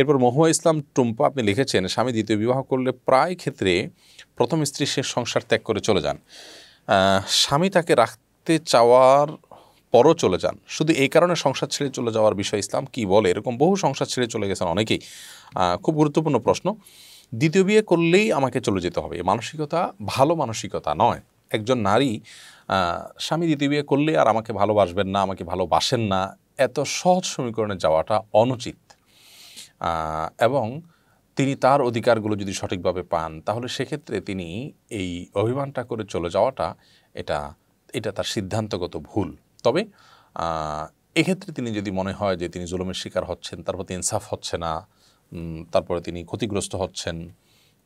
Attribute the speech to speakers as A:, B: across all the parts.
A: এরপর মহুয়া ইসলাম টুম্পা আপনি লিখেছেন স্বামী দ্বিতীয় বিবাহ করলে প্রায় ক্ষেত্রে প্রথম স্ত্রী সে সংসার ত্যাগ করে চলে যান স্বামী তাকে রাখতে চাওয়ার পরও চলে যান শুধু এই কারণে সংসার ছেড়ে চলে যাওয়ার বিষয় ইসলাম কি বলে এরকম বহু সংসার ছেড়ে চলে গেছেন অনেকেই খুব গুরুত্বপূর্ণ প্রশ্ন দ্বিতীয় বিয়ে করলেই আমাকে চলে যেতে হবে মানসিকতা ভালো মানসিকতা নয় একজন নারী স্বামী দ্বিতীয় বিয়ে করলে আর আমাকে ভালোবাসবেন না আমাকে ভালোবাসেন না এত সহজ সমীকরণে যাওয়াটা অনুচিত এবং তিনি তার অধিকারগুলো যদি সঠিকভাবে পান তাহলে সেক্ষেত্রে তিনি এই অভিমানটা করে চলে যাওয়াটা এটা এটা তার সিদ্ধান্তগত ভুল তবে এক্ষেত্রে তিনি যদি মনে হয় যে তিনি জুলুমের শিকার হচ্ছেন তার প্রতি ইনসাফ হচ্ছে না তারপরে তিনি ক্ষতিগ্রস্ত হচ্ছেন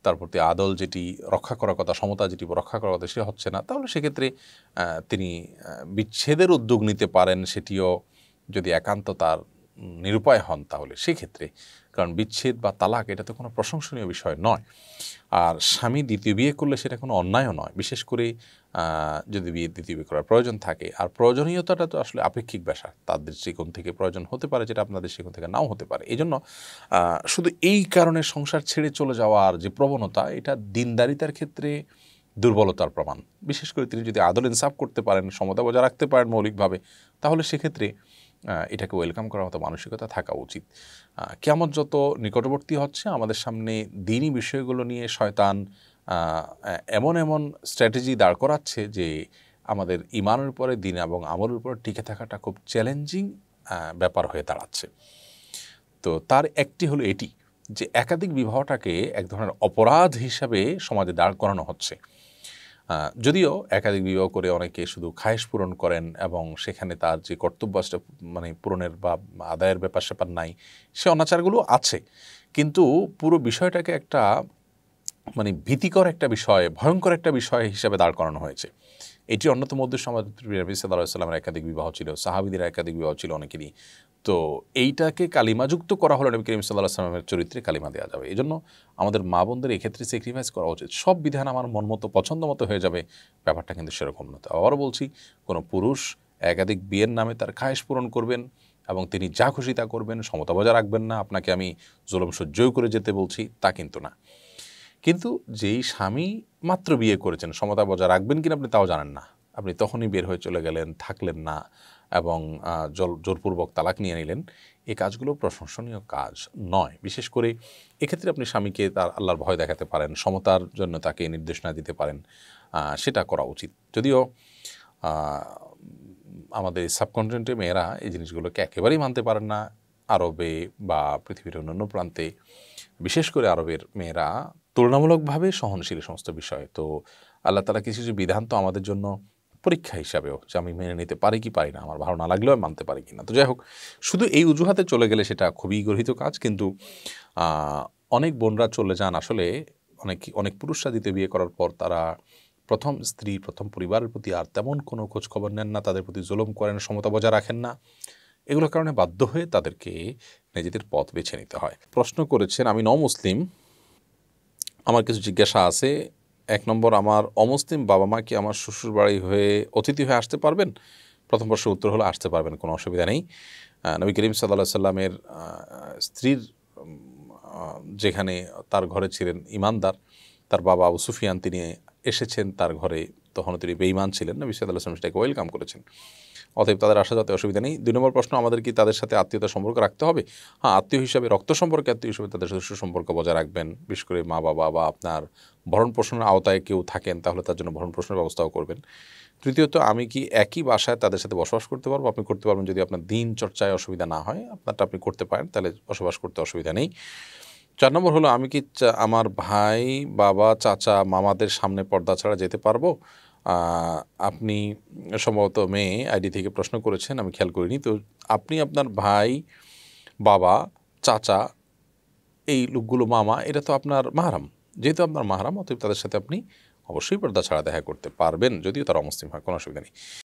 A: তার প্রতি আদল যেটি রক্ষা করার কথা সমতা যেটি রক্ষা করার কথা সে হচ্ছে না তাহলে সেক্ষেত্রে তিনি বিচ্ছেদের উদ্যোগ নিতে পারেন সেটিও যদি একান্ত তার নিরুপায় হন তাহলে সেক্ষেত্রে কারণ বিচ্ছেদ বা তালাক এটা তো কোনো প্রশংসনীয় বিষয় নয় আর স্বামী দ্বিতীয় বিয়ে করলে সেটা কোনো অন্যায়ও নয় বিশেষ করে যদি বিয়ে দ্বিতীয় বিয়ে করার প্রয়োজন থাকে আর প্রয়োজনীয়তাটা তো আসলে আপেক্ষিক ব্যাসা তার দৃষ্টিকোণ থেকে প্রয়োজন হতে পারে যেটা আপনাদের সেখান থেকে নাও হতে পারে এই জন্য শুধু এই কারণে সংসার ছেড়ে চলে যাওয়ার যে প্রবণতা এটা দিনদারিতার ক্ষেত্রে দুর্বলতার প্রমাণ বিশেষ করে তিনি যদি আদল ইনসাফ করতে পারেন সমতা বজায় রাখতে পারেন মৌলিকভাবে তাহলে সেক্ষেত্রে এটাকে ওয়েলকাম করার মতো মানসিকতা থাকা উচিত কেমন যত নিকটবর্তী হচ্ছে আমাদের সামনে দিনই বিষয়গুলো নিয়ে শয়তান এমন এমন স্ট্র্যাটেজি দাঁড় করাচ্ছে যে আমাদের ইমানের উপরে দিন এবং আমলের উপরে টিকে থাকাটা খুব চ্যালেঞ্জিং ব্যাপার হয়ে দাঁড়াচ্ছে তো তার একটি হলো এটি যে একাধিক বিবাহটাকে এক ধরনের অপরাধ হিসাবে সমাজে দাঁড় করানো হচ্ছে যদিও একাধিক বিবাহ করে অনেকে শুধু খায়েশ পূরণ করেন এবং সেখানে তার যে কর্তব্য সেটা মানে পূরণের বা আদায়ের ব্যাপার স্যাপার নাই সে অনাচারগুলো আছে কিন্তু পুরো বিষয়টাকে একটা মানে ভীতিকর একটা বিষয় ভয়ঙ্কর একটা বিষয় হিসাবে দাঁড় করানো হয়েছে এটি অন্যতম উদ্দেশ্য আমাদের নবী একাধিক বিবাহ ছিল সাহাবিদের একাধিক বিবাহ ছিল অনেকেরই তো এইটাকে কালিমাযুক্ত করা হলো নবী করিম সাল্লাহ সাল্লামের চরিত্রে কালিমা দেওয়া যাবে এই জন্য আমাদের মা বোনদের এক্ষেত্রে স্যাক্রিফাইস করা উচিত সব বিধান আমার মন মতো পছন্দ মতো হয়ে যাবে ব্যাপারটা কিন্তু সেরকম না আবার আবারও বলছি কোনো পুরুষ একাধিক বিয়ের নামে তার খায়েশ পূরণ করবেন এবং তিনি যা খুশি তা করবেন সমতা বজায় রাখবেন না আপনাকে আমি জোলম সহ্যও করে যেতে বলছি তা কিন্তু না কিন্তু যেই স্বামী মাত্র বিয়ে করেছেন সমতা বজায় রাখবেন কিনা আপনি তাও জানেন না আপনি তখনই বের হয়ে চলে গেলেন থাকলেন না এবং জোরপূর্বক তালাক নিয়ে নিলেন এ কাজগুলো প্রশংসনীয় কাজ নয় বিশেষ করে এক্ষেত্রে আপনি স্বামীকে তার আল্লাহর ভয় দেখাতে পারেন সমতার জন্য তাকে নির্দেশনা দিতে পারেন সেটা করা উচিত যদিও আমাদের সাবকন্টিনেন্টে মেয়েরা এই জিনিসগুলোকে একেবারেই মানতে পারেন না আরবে বা পৃথিবীর অন্যান্য প্রান্তে বিশেষ করে আরবের মেয়েরা তুলনামূলকভাবে সহনশীল সমস্ত বিষয় তো আল্লাহ তালা কিছু কিছু বিধান তো আমাদের জন্য পরীক্ষা হিসাবেও যে আমি মেনে নিতে পারি কি পারি না আমার ভালো না লাগলেও আমি মানতে পারি কি না তো যাই হোক শুধু এই অজুহাতে চলে গেলে সেটা খুবই গর্হিত কাজ কিন্তু অনেক বোনরা চলে যান আসলে অনেক অনেক পুরুষরা দিতে বিয়ে করার পর তারা প্রথম স্ত্রী প্রথম পরিবারের প্রতি আর তেমন কোনো খোঁজখবর নেন না তাদের প্রতি জুলম করেন সমতা বজায় রাখেন না এগুলোর কারণে বাধ্য হয়ে তাদেরকে নিজেদের পথ বেছে নিতে হয় প্রশ্ন করেছেন আমি ন মুসলিম আমার কিছু জিজ্ঞাসা আছে এক নম্বর আমার অমুসলিম বাবা মা কি আমার শ্বশুর বাড়ি হয়ে অতিথি হয়ে আসতে পারবেন প্রথম প্রশ্নের উত্তর হলো আসতে পারবেন কোনো অসুবিধা নেই নবী করিম সাল্লাহ সাল্লামের স্ত্রীর যেখানে তার ঘরে ছিলেন ইমানদার তার বাবা আবু সুফিয়ান তিনি এসেছেন তার ঘরে তখন তিনি বেইমান ছিলেন না বিশ্বাদ আল্লাহ সেটাকে ওয়েলকাম করেছেন অতএব তাদের আসা যাতে অসুবিধা নেই দুই নম্বর প্রশ্ন আমাদের কি তাদের সাথে আত্মীয়তা সম্পর্ক রাখতে হবে হ্যাঁ আত্মীয় হিসাবে রক্ত সম্পর্কে আত্মীয় হিসাবে তাদের সদস্য সুসম্পর্ক বজায় রাখবেন বিশেষ করে মা বাবা বা আপনার ভরণ পোষণের আওতায় কেউ থাকেন তাহলে তার জন্য ভরণ পোষণের ব্যবস্থাও করবেন তৃতীয়ত আমি কি একই বাসায় তাদের সাথে বসবাস করতে পারবো আপনি করতে পারবেন যদি আপনার দিন চর্চায় অসুবিধা না হয় আপনারটা আপনি করতে পারেন তাহলে বসবাস করতে অসুবিধা নেই চার নম্বর হলো আমি কি আমার ভাই বাবা চাচা মামাদের সামনে পর্দা ছাড়া যেতে পারবো আপনি সম্ভবত মেয়ে আইডি থেকে প্রশ্ন করেছেন আমি খেয়াল করিনি তো আপনি আপনার ভাই বাবা চাচা এই লোকগুলো মামা এটা তো আপনার মাহারাম যেহেতু আপনার মাহারাম অতএব তাদের সাথে আপনি অবশ্যই পর্দা ছাড়া দেখা করতে পারবেন যদিও তারা অমস্তিম হয় কোনো অসুবিধা নেই